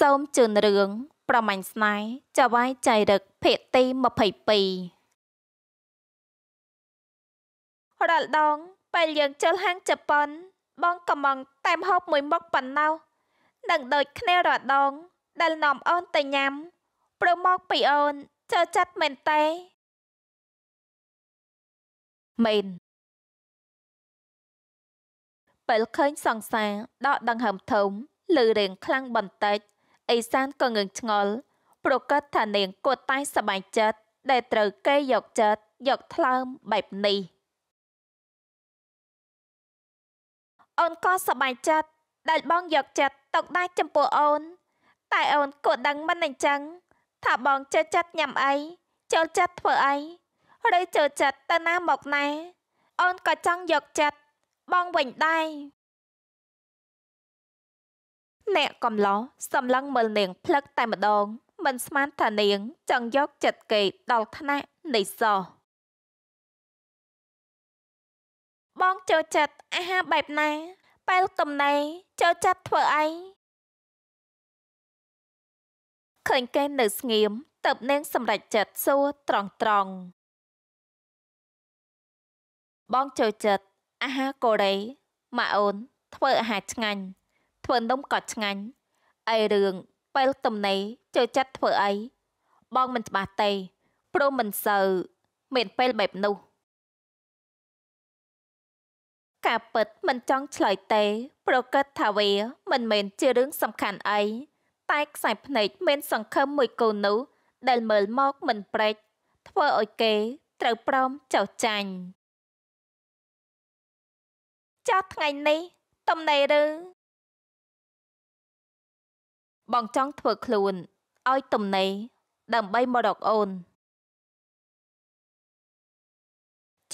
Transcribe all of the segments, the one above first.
សូមជឿនរឿងប្រមាញ់ស្នេហ៍ចវាយចៃរឹក ភាគទី22រ៉ាល់ដងពេលយើងចូលហាងជប៉ុន បងកំងតែមហូបមួយមុខប៉ុណ្ណោះនឹងដូចគ្នារដងដែលនាំអូនទៅញ៉ាំព្រមមកពីអូនចូលចិត្តមែនទេមែនពេលឃើញសង្សារដកដង្ហើមធំឬរឿងខ្លាំងបន្តិចអេសានក៏ងើងឆ្ងល់ប្រកាសថានាងគាត់តែសบายចិត្តដែលត្រូវគេយកចិត្តយកថ្លើមបែបនេះអូនក៏សบายចិត្តដែលបងយកចិត្តទុកដាក់ចំពោះអូន តែអូនក៏ដឹងមិនអញ្ចឹងថាបងចូលចិត្តញ៉ាំអីចូលចិត្តធ្វើអីឬចូលចិត្តទៅណាមកណាអូនក៏ចង់យកចិត្តបងវិញដែរអ្នកកំឡោះសម្លឹងមើលនាងផ្លឹកតែម្ដងមិនស្មានថានាងចង់យកចិត្តគេដល់ថ្នាក់នៃសោះបងចូលចិត្តអាហារបែបណាពេលទំនេរចូលចិត្តធ្វើអីឃើញគេនៅស្ងៀមតើបនាង សម្រេចចិត្តសួរត្រង់ត្រង់បងចូលចិត្តអាហារកូរ៉េម៉ាអូនធ្វើអាហារឆ្ងាញ់ធ្វើនំក៏ឆ្ងាញ់អីរឿងពេលទំនេរចូលចិត្តធ្វើអីបងមិនច្បាស់ទេព្រមមិនសូវមានពេលបែបនោះ ការពិតមិនចង់ឆ្លើយទេ ប្រកាសថាវាមិនមែនជារឿងសំខាន់អីតែខ្សែភ្នែកមានសង្ឃឹមមួយគូនោះ ដែលមើលមកមិនប្រេចធ្វើឲ្យគេ ត្រូវព្រមចោះចាញ់ចាស់ថ្ងៃនេះតំណៃឬបងចង់ធ្វើខ្លួនឲ្យទំនេរដើម្បីមករកអូន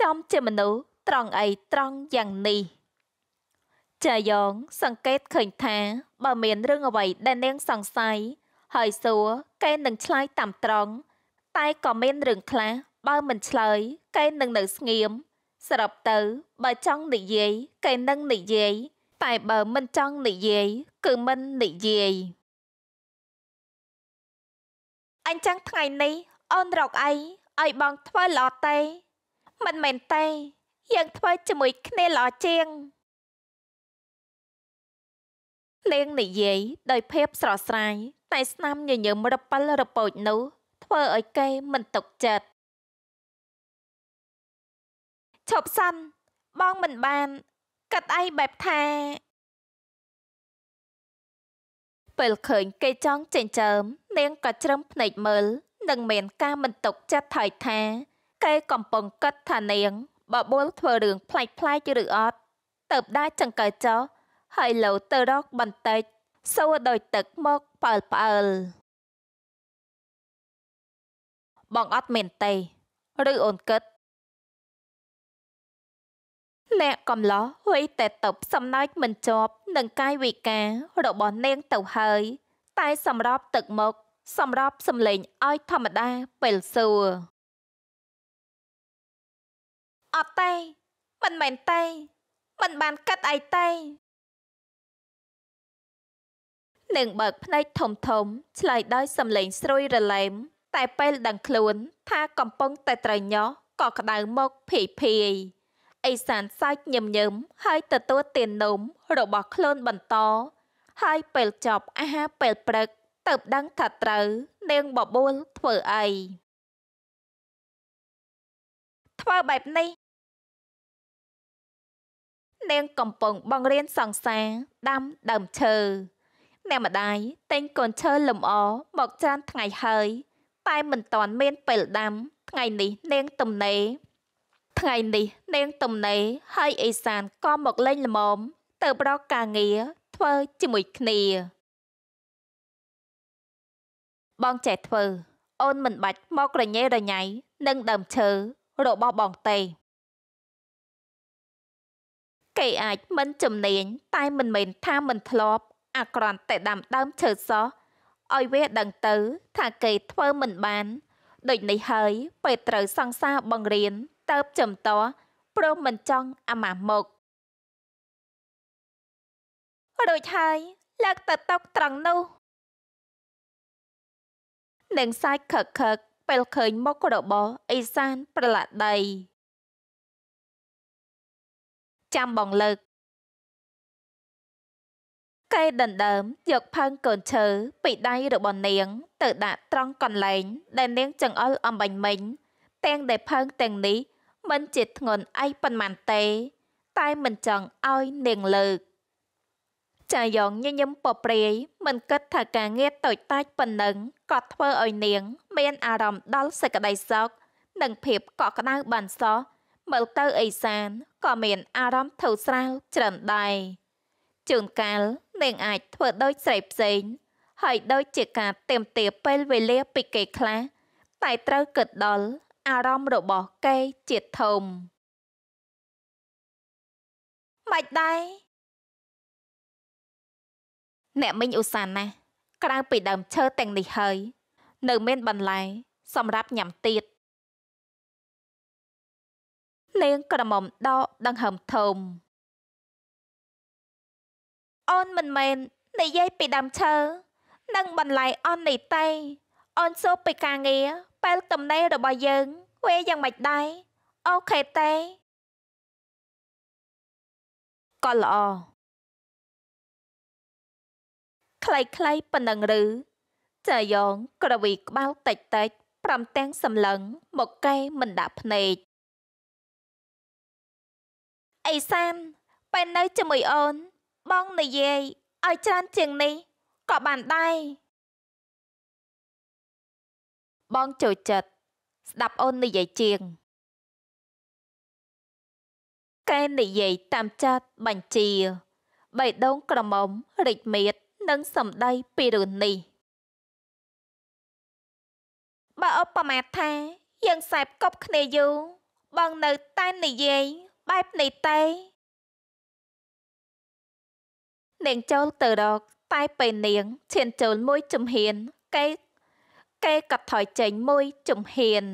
ចំជាមនុស្សត្រង់អីត្រង់យ៉ាងនេះចាយ៉ងសង្កេតឃើញថា បើមានរឿងអ្វីដែលនាងសង្ស័យហើយសួរគេនឹងឆ្លើយតាមត្រង់ តែក៏មានរឿងខ្លះបើមិនឆ្លើយគេនឹងនៅស្ងៀមសរុបទៅបើចង់និយាយគេនឹងនិយាយតែបើមិនចង់និយាយគឺមិននិយាយអញ្ចឹងថ្ងៃនេះអូនរកអីឲ្យបងធ្វើល្អទេ មិនមែនទេយើងធ្វើជាមួយគ្នាល្អជាងនាងនិយាយដោយភាពស្រស់ស្រាយតែស្នាមញញឹមរពិលរពោចនោះ ធ្វើឲ្យគេមិនទុកចិត្តឈប់សិនបងមិនបានកាត់អីបែបថាពេលឃើញគេចង់ចិញ្ចើមនាងក៏ជ្រឹងភ្នែកមើលនឹងមានការមិនទុកចិត្តថយថាគេកំពុងកត់ថានាង បបួលធ្វើរឿងផ្លែកផ្លែកឬអត់ទៅបដាចង្កើចោហើយលោទៅរកបន្តិចសួរដោយទឹកមកប៉ើលផ្អើលបងអត់មែនទេឬអូនគិតអ្នកកំឡោះហួយតែតបសំណើចមិនជាប់នឹងកាយវិការរបស់នាងទៅហើយ តែសម្របទឹកមុខសម្របសម្លេងឲ្យធម្មតាពេលសួរអត់ទេមិនមែនទេមិនបានកាត់អីទេនឹងបើកភ្នែកធំធំឆ្លើយដោយសំឡេងស្រួយរលែមតែពេលដឹងខ្លួន ថាកំពុងតែត្រូវញោះក៏ក្តៅមុខភីភីអេសានសើចញឹមញឹមហើយទទួលទាននំរបស់ខ្លួនបន្ត ហើយពេលចប់អាហារពេលព្រឹកទៅដឹងថាត្រូវ នាងបបួលធ្វើអីធ្វើបែបនេះ នាងកំពុងបង្រៀនសង្សារដាំដើមឈើអ្នកម្ដាយតែងកូនឈើលំអមកច្រើនថ្ងៃហើយតែមិនទាន់មានពេលដាំថ្ងៃនេះនាងទំនេរថ្ងៃនេះនាងទំនេរហើយអេសានក៏មកលេងល្មមទៅប្រកការងារធ្វើជាមួយគ្នា បងចេះធ្វើ អូនមិនបាច់មករញ៉េរញ៉ៃនឹងដើមឈើរបស់បងទេគេអាចមិនជំនាញតែមិនមែនថាមិនធ្លាប់អាក្រន់តែដាំដើមឈើសោះឲ្យវាដឹងទៅ ថាគេធ្វើមិនបានដូចនេះហើយពេលត្រូវសង្សារបង្រៀនទៅចំតព្រមមិនចង់អាម៉ាស់មករួចហើយលើកទៅតុកត្រង់នោះនឹងសាច់ខឹកខឹកពេលឃើញមុខរបស់អេសានប្រឡាដីចាំបងលើកកែដណ្ដើម យកផើងកូនឈើពីដៃរបស់នាងទៅដាក់ត្រង់កន្លែង ដែលនាងចង្អុលអំបញ្មិញទាំងដែលផើងទាំងនេះមិនជាធ្ងន់អីប៉ុន្មានទេតែមិនចង់ឲ្យនាងលើកចាយ៉ងញញឹមពព្រាយមិនគិតថាការងារតូចតាចប៉ុណ្ណឹងក៏ធ្វើឲ្យនាងមានអារម្មណ៍ដល់សេចក្តីសោកនិងភាពកក់ក្តៅបានសោះមើលទៅអេសានក៏មានអារម្មណ៍ធូរស្រាលច្រើនដែរជួនកាលនាងអាចធ្វើដូចស្រីផ្សេងហើយដូចជាការเต็มទាពេលវេលាពីគេខ្លះតែត្រូវគិតដល់អារម្មណ៍របស់គេជាធំមិនដែរអ្នកមីងឧស្សាហ៍ណាស់ក្រៅពីដើមឈើទាំងនេះហើយនៅមានបន្លែសម្រាប់ញ៉ាំទៀតនាងក្រមុំដកដង្ហើមធំអូនមិនមែននិយាយពីដើមឈើនិងបន្លែអននេះទេអូនសូមពីការងារពេលកំណែរបស់យើងវេយ៉ាងម៉េចដែរអូខេទេក៏ល្អខ្លីៗប៉ុណ្ណឹងឬចាយង ក្រវីក្បាលតិចតិច ប្រាំទាំងសម្លឹង មកកែមិនដាក់ភ្នែកអេសានពេលនៅជាមួយអូន បងនិយាយឲ្យច្រើនជាងនេះក៏បានដែរបងចូលចិត្តស្ដាប់អូននិយាយជាង កែនិយាយតាមចាត់បញ្ជាបៃដងក្រមុំរិចមៀតនិងសម្ដីពីរឿងនេះ បើអបមាថាយើងសែបកប់គ្នាយូរបងនៅតែនិយាយបែបនេះទេនាងចូលទៅរកតែពេលនាងឈានចូលមួយជំហានកេគេក៏ថយចេញមួយជំហាន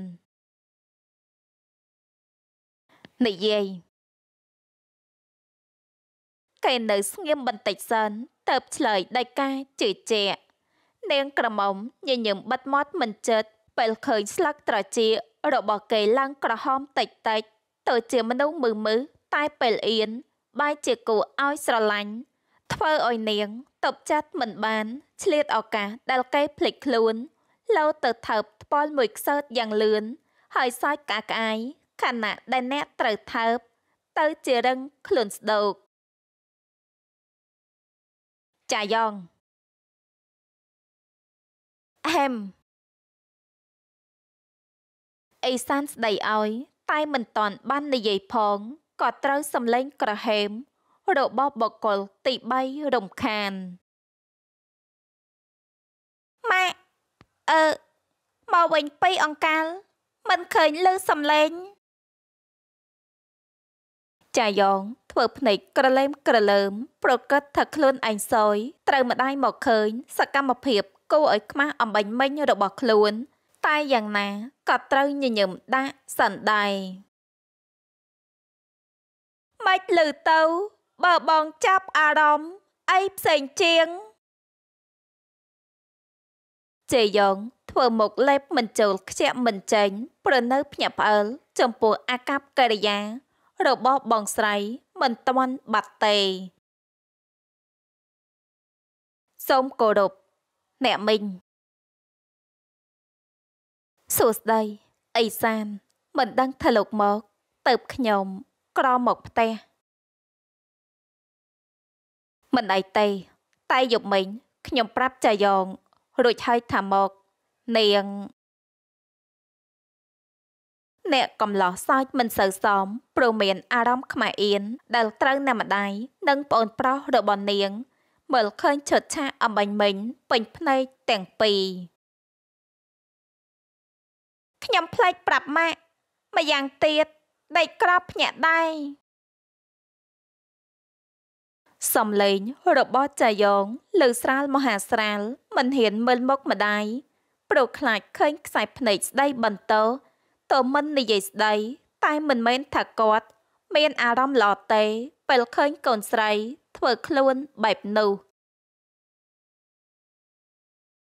និយាយគេនៅស្ងៀមបន្តិចសិនទៅឆ្លើយដោយការជឿជាក់នាងក្រមុំញញឹមបិទមាត់មិនជិតពេលឃើញស្លឹកត្រចៀករបស់គេឡើងក្រហម តិចតិចទៅ ជាមនុស្សមើមឺតែពេលអៀនបាយជាគូឲ្យស្រឡាញ់ធ្វើឲ្យនាងតបចាត់មិនបានឆ្លៀតឱកាសដែលគេភ្លេចខ្លួនលោតទៅថើបថ្ពាល់មួយខ្សើតយ៉ាងលឿនហើយសាច់កាក្អាយខណៈដែលអ្នកត្រូវថើបទៅជារឹងខ្លួនស្ដោកចាយ៉ងហេមអេសានស្ដីឲ្យតែមិនតន់បាននិយាយផងក៏ត្រូវសំឡេងក្រហេមរបស់បកគលទី3រំខានអឺមកវិញពីអង្កាលមិនឃើញលឺសំឡេងចាយ៉ងធ្វើភ្នែកក្រឡេមក្រលើម ប្រកាសថាខ្លួនឯងសយត្រូវម្ដាយមកឃើញ សកម្មភាពគួរឲ្យខ្មាស់អំបញ្មិញរបស់ខ្លួន តែយ៉ាងណាក៏ត្រូវញញឹមដាក់សណ្ដែម៉េចលឺទៅបើបងចាប់អារម្មណ៍អីផ្សេងជាងជេយ៉ងធ្វើមុខលេបមិនចូល ខ្ជាក់មិនចេញប្រនៅភ្ញាក់ផ្អើលចំពោះអាកប្បកិរិយា របស់បងស្រី មិនតន់បាត់ទេសូមគោរពអ្នកមីងសួស្ដីអេសាន មិនដឹងថាលោកមកទៅខ្ញុំ ក្រមកផ្ទះមិនអីទេតែយប់មិញខ្ញុំ ប្រាប់ចាយ៉ងរួចហើយថាមកនាងអ្នកកំឡោះសើចមិនសូវសមព្រោះមានអារម្មណ៍ខ្មាស់អៀនដែល ត្រូវអ្នកម្ដាយនិងប្អូនប្រុសរបស់នាង មើលឃើញឈុតឆាកអំបញ្មិញពេញភ្នែកទាំងពីរខ្ញុំផ្លែកប្រាប់ម៉ាក់ម្យ៉ាងទៀតដេកក្របភ្ញាក់ដែរសំឡេងរបស់ចាយ៉ងលើស្រាលមហាស្រាលមិនហ៊ានមើលមុខម្ដាយប្រុសខ្លាចឃើញខ្សែភ្នែកស្ដីបន្តតើមិននិយាយស្ដី តែមិនមែនថាគាត់ មាន អារម្មណ៍ល្អទេពេលឃើញកូនស្រី ធ្វើខ្លួនបែបនោះ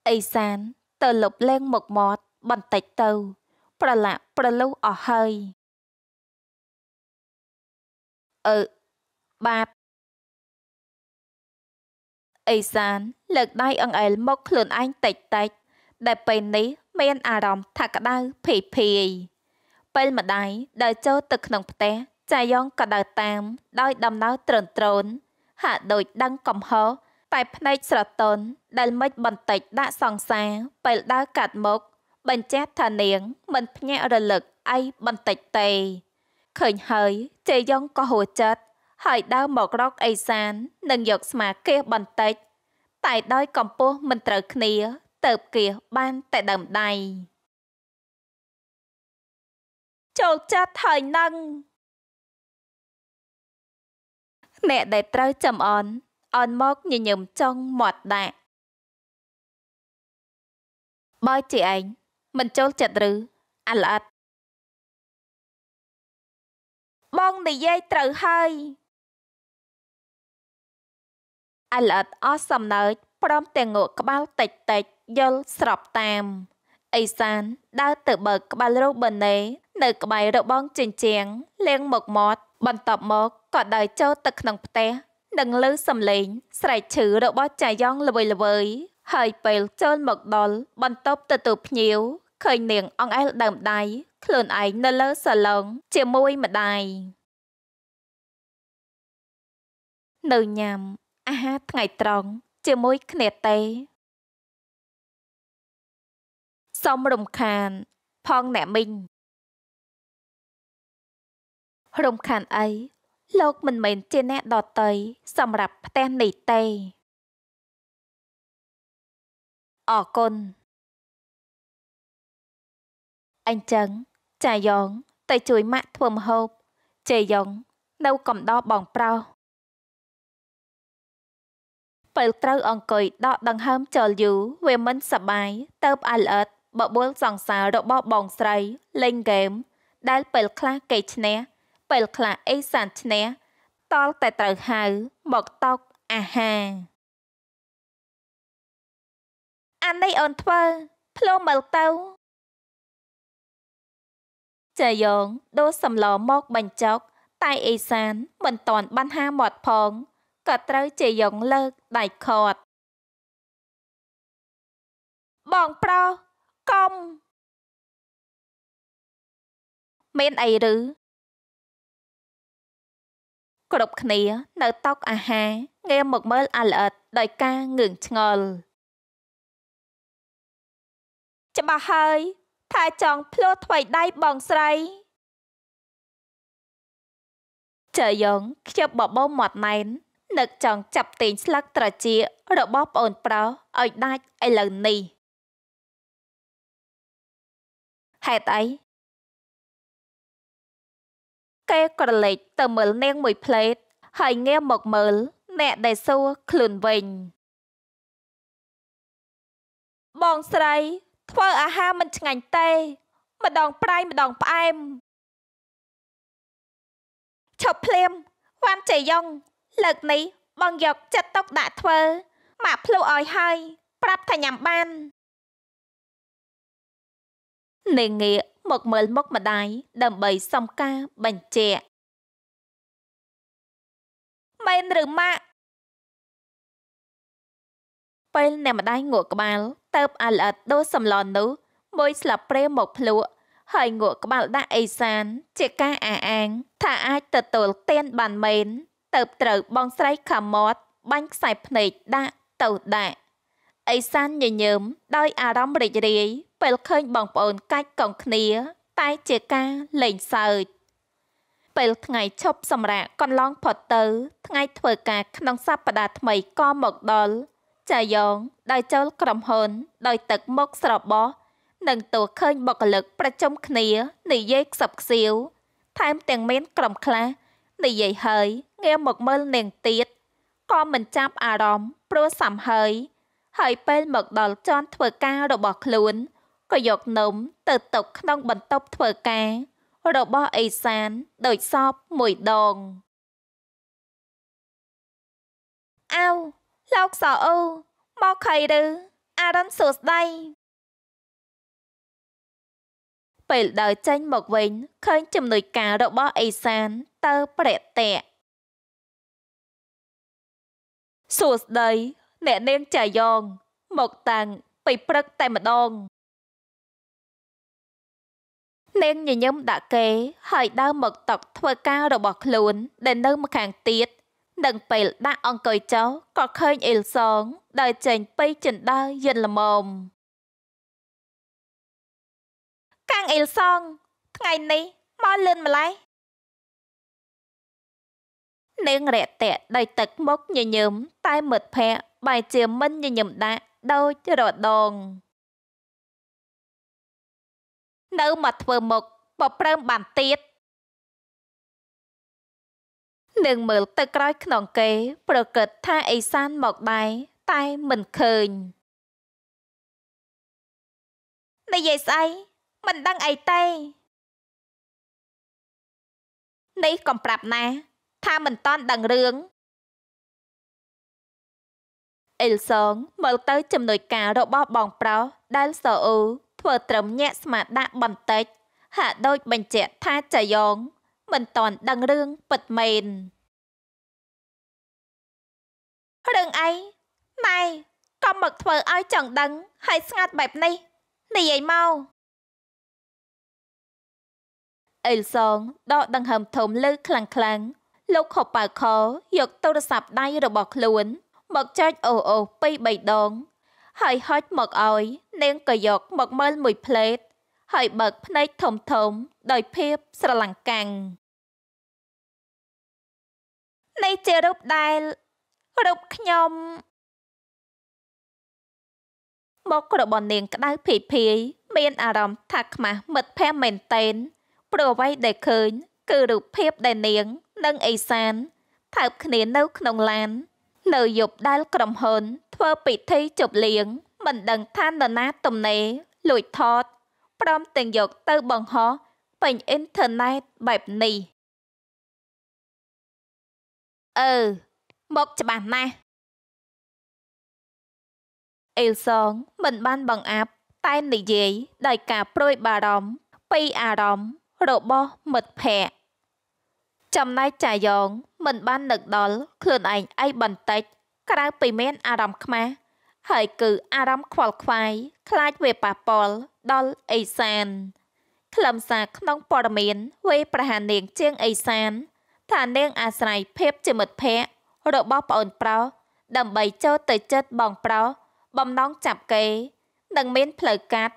អេសាន ទៅលុបលែងមុខមាត់បន្តិចទៅ ប្រឡាក់ប្រលុះអស់ហើយអឺបាបអេសាន លើកដៃអង្អែលមកខ្លួនឯងតិចតិចដែលពេលនេះ មានអារម្មណ៍ថាក្តៅភ័យភាយពេលម្ដាយដើរចូលទៅក្នុងផ្ទះចាយ៉ងក៏ដើរតាម ដោយដំណើរត្រឹនត្រោនហាក់ដូចដឹងកំហុសតែភ្នែកស្រទន់ដែលមិនបន្តិចដាក់សង្សារពេលដើរកាត់មុខបញ្ជាក់ថានាង មិនភ្ញាក់រលឹកអីបន្តិចទេឃើញហើយចាយ៉ងក៏ហួចចិត្តហើយដើរមករកអេសាននិងយកស្មាគៀសបន្តិច តែ ដោយកម្ពស់មិនត្រូវគ្នាទៅគៀសបានតែដើមដៃចូលចិត្តហើយនឹងអ្នកដែលត្រូវចំអន់អន់មកញញឹមចង់មាត់ដាក់បើជាឯងមិនចូលចិត្តឬអាល្អិតបងនិយាយត្រូវហើយអលិតអស់សំណើចព្រមទាំងងក់ក្បាលតិចតិចយល់ស្របតាមអេសានដើរទៅបើកក្បាលរូបណេនៅក្បែររបងជញ្ជាំងលៀងមកមាត់បន្ទាប់មកក៏ដើរចូលទៅក្នុងផ្ទះនឹងលើសំឡេង ស្រែកឈឺរបស់ចាយ៉ងល្វើយល្វើយហើយពេលចូលមកដល់បន្ទប់ទទួលភ្ញៀវឃើញនាងអង្អែលដើមដៃខ្លួនឯងនៅលើសាឡុងជាមួយម្ដាយនៅញ៉ាំអាហារថ្ងៃត្រង់ជាមួយគ្នាទេសុំរំខាន ផងអ្នកមីងរំខានអីលោកមិនមែនជាអ្នកដតីសម្រាប់ផ្ទះនេះទេអរគុណអញ្ចឹងចាយ៉ងទៅ ជួយម៉ាក់ធ្វើម្ហូបជេយ៉ងនៅកំដរបងប្រុសពេលត្រូវអង្គុយដកដង្ហើមចោលយូរវាមិនសប្បាយទៅផ្អើលអត់បបួលសង្សាររបស់បងស្រី លេងហ្គេមដែល ពេលខ្លះគេឈ្នះពេលខ្លះអេសានឈ្នះតល់តែត្រូវហៅមកតោកអាហារអានេះអូនធ្វើផ្លោមើលទៅចាយងដូរសំឡមកបញ្ចុកតែអេសានមិនតន់បានហាមាត់ផងក៏ត្រូវជាយ៉ងលើកដៃខត់បងប្រុសកុំមានអីឬគ្រប់គ្នា នៅតុអាហារងាកមកមើល អាល្អិតដោយការងឿងឆ្ងល់ច្បាស់ហើយថាចង់ភ្លោះថ្មីដៃបងស្រីចៅយងខ្ជិបបបោមាត់ណែននឹកចង់ចាប់ទាញស្លឹកត្រចៀករបស់ប្អូនប្រុសឲ្យដាច់ឥឡូវនេះហេតុអីគេក្រឡេកទៅមើលនាងមួយផ្លេត ហើយងាកមកមើល អ្នកដែលសួរខ្លួនវិញ បងស្រីធ្វើអាហារមិនឆ្ងាញ់ទេ ម្ដងប្រៃម្ដងផ្អែមឈប់ភ្លាមវ៉ាន់ចៃយ៉ងលើកនេះបងយកចិត្តទុកដាក់ធ្វើមកភ្លុឲ្យហើយ ប្រាប់ថាញ៉ាំបាននាងងាកមកមើលមុខម្ដាយដើម្បីសុំការបញ្ជាក់មែនឬម៉ាក់ពេលអ្នកម្ដាយងក់ក្បាលទៅបអាលិតដូរសំឡននោះមួយស្លាបព្រាមកភ្លក់ហើយងក់ក្បាលដាក់អេសានជាការអះអាង ថាអាចទទួលទានបានមែនទៅត្រូវបងស្រីខាមាត់បាញ់ខ្សែភ្នែកដាក់ទៅដាក់អេសានញញើមដោយអារម្មណ៍រីករាយពេលឃើញបងប្អូនកាច់កងគ្នា តែជាការលេងសើចពេលថ្ងៃឈប់សម្រាកកន្លងផុតទៅថ្ងៃធ្វើការក្នុងសប្តាហ៍ថ្មីក៏មកដល់ចាយងដោយចូលក្រុមហ៊ុនដោយទឹកមកស្របោះនឹងតួឃើញបុគ្គលិកប្រជុំគ្នា និយាយខ្សឹបខ្សៀវថែមទាំងមានក្រុមខ្លះនិយាយហើយងាកមកមើលនាងទៀតក៏មិនចាប់អារម្មណ៍ព្រោះសំហើយហើយពេលមកដល់ជាន់ធ្វើការរបស់ខ្លួនក៏យកនំទៅទុកក្នុងបន្ទប់ធ្វើការរបស់អេសានដូចសពមួយដងអោលោកសអ៊ូមកខៃឬអារ៉ុនសួស្ដីពេលដើរចេញ មកវិញឃើញចំណុចការរបស់អេសានទៅប្រតៈសួស្ដីអ្នកនាងចាយងមកតាំងពីព្រឹកតែម្ដងនាងញញឹមដាក់គេ ហើយដើរមកតកធ្វើការរបស់ខ្លួនដែលនៅម្ខាងទៀតនឹងពេលដាក់អង្គុយចោលក៏ឃើញអេលសងដើរចេញពីចិនដើរយិនល្មមអ៊ីលសង ថ្ងៃនេះមកលឿនម្ល៉េះនាងរាក់ទាក់ដោយទឹកមុខញញឹមតែមិត្តភ័ក្តិបែរជាមិនញញឹមដាក់ដូចរដង នៅមកធ្វើមុខបប្រើមបានទៀតនាងមើលទៅក្រោយខ្នងគេប្រកាសថាអេសានមកដែរតែមិនឃើញនិយាយស្អីមិនដឹងអីទេនេះកំប្រាប់ណាថាមិនតាន់ដឹងរឿងអ៊ីលសងមើលទៅចំណុចការរបស់បងប្រុសដែលសូអ៊ូធ្វើត្រឹមញាក់ស្មាដាក់បន្តិច ហាក់ដូចបញ្ជាក់ថាចាយងមិនតាន់ដឹងរឿងពិតមែនរឿងអីម៉ែកុំមកធ្វើឲ្យចង់ដឹងហើយស្ងាត់បែបនេះនិយាយមកអេលសងដកដង្ហើមធំលើខ្លាំងខ្លាំងលោកខប៉ៅខយក ទូរស័ព្ទដៃរបស់ខ្លួន មកចែកអូអូពីរបីដង ហើយហុចមកឲ្យនាងក៏យក មកមើលមួយផ្លេត ហើយបើកភ្នែកធំធំដោយភាពស្រឡាំងកាំងនេះជារូបដែលរូបខ្ញុំមករបស់នាង ក្តៅភីភីមានអារម្មណ៍ថាខ្មាស់មិត្តភ័ក្តិមែនតែនព្រោះអ្វីដែលឃើញគឺរូបភាពដែលនាងនិងអេសានថើបគ្នានៅក្នុងឡាន នៅយប់ដែលក្រុមហ៊ុនធ្វើពិធីជប់លៀងមិនដឹងថានរណាទំនេរលួចថតព្រមទាំងយកទៅបង្ហោះពេញអ៊ីនធឺណិតបែបនេះអឺមកច្បាស់ណាស់អេលសងមិនបានបង្អាប់តែនិយាយដោយការព្រួយបារម្ភពីអារម្មណ៍របស់មិត្តភ័ក្តិចំណែកចាយ៉ងមិនបាននឹកដល់ខ្លួនឯងអីបន្តិច ក្រៅពីមានអារម្មណ៍ខ្មាស់ហើយគឺ អារម្មណ៍ខ្វល់ខ្វាយខ្លាចវាប៉ះពាល់ដល់អេសានខ្លឹមសារក្នុងព័ត៌មានវេប្រហានាងជាងអេសាន ថានាង អាស្រ័យភាពជាមិត្តភ័ក្តិរបស់ប្អូនប្រុសដើម្បីចូលទៅចិត្តបងប្រុសបំណងចាប់គេនិងមានផ្លូវកាត់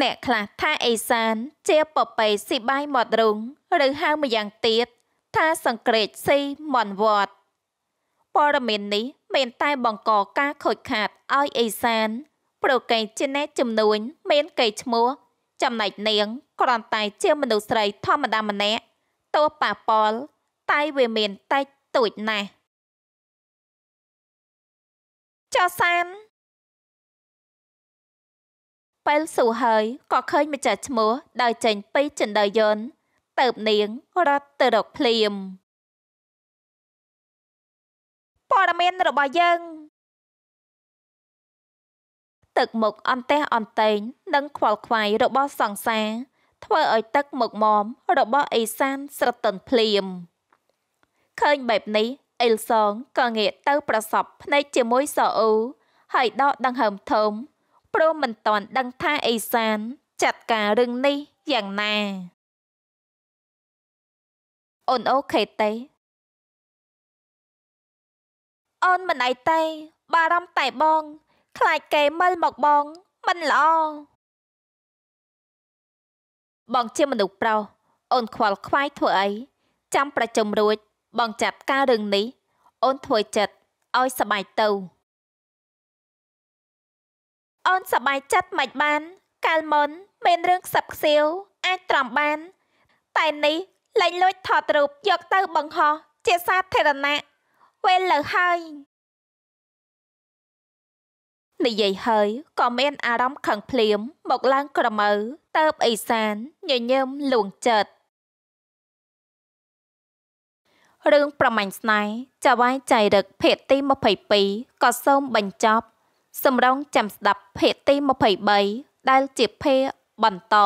អ្នកខ្លះថាអេសានជាពពែស៊ីបាយមាត់រុងឬហៅម្យ៉ាងទៀតថាសង្ក្រេតស៊ីមនវត្តព័ត៌មាននេះ មាន តែបង្កការខូចខាតឲ្យអេសានប្រកែកជាអ្នកចំនួនមានកេរឈ្មោះចំណែកនាងគ្រាន់តែ ជាមនុស្សស្រីធម្មតាម្នាក់ទោះប៉ះពាល់តែវាមានតែទួចណាស់ចោះសានពេលស៊ូហើយក៏ឃើញម្ចាស់ឈ្មោះដើរចេញពីចិនដើយន្តទៅបនាងរត់ទៅរកភ្លាមព័ត៌មានរបស់យើង ទឹកមុខអន្តេះអន្តែងនិង ខ្វល់ខ្វាយរបស់សង្សារធ្វើឲ្យ ទឹកមុខមមរបស់អេសានស្រទន់ភ្លាមឃើញបែបនេះអេលសងក៏ងាកទៅ ប្រសពភ្នែកជាមួយសអ៊ូហើយដកដង្ហើមធំព្រមមិនតាន់ដឹងថាអេសានចាត់ការរឿងនេះយ៉ាងណា អូនអូខេទេអូនមិនអីទេ បារម្ភតែបង ខ្លាចគេមើលមកបង មិនល្អបងជាមនុស្សប្រុសអូន ខ្វល់ខ្វាយធ្វើអីចាំប្រជុំរួចបងចាប់ការរឿងនេះ អូនធ្វើចិត្តឲ្យសบายទៅអូនសប្បាយចិត្តមិនបានកាលមុនមានរឿងខ្សឹបខ្សៀវអាចត្រាំបាន តែនេះលែងលួចថតរូបយកទៅបង្ហោះជាសាធារណៈពេលលើហើយ និយាយហើយក៏មាន អារម្មណ៍ខឹងភ្លាមមកឡើងក្រមៅតើបអេសានញញើមលួងចិត្តរឿងប្រមាញ់ស្នេហ៍ចវាយចៃរឹកភេទទី22ក៏សូមបញ្ចប់សម្រងចាំស្ដាប់ភាគទី23ដែលជាភាគបន្ត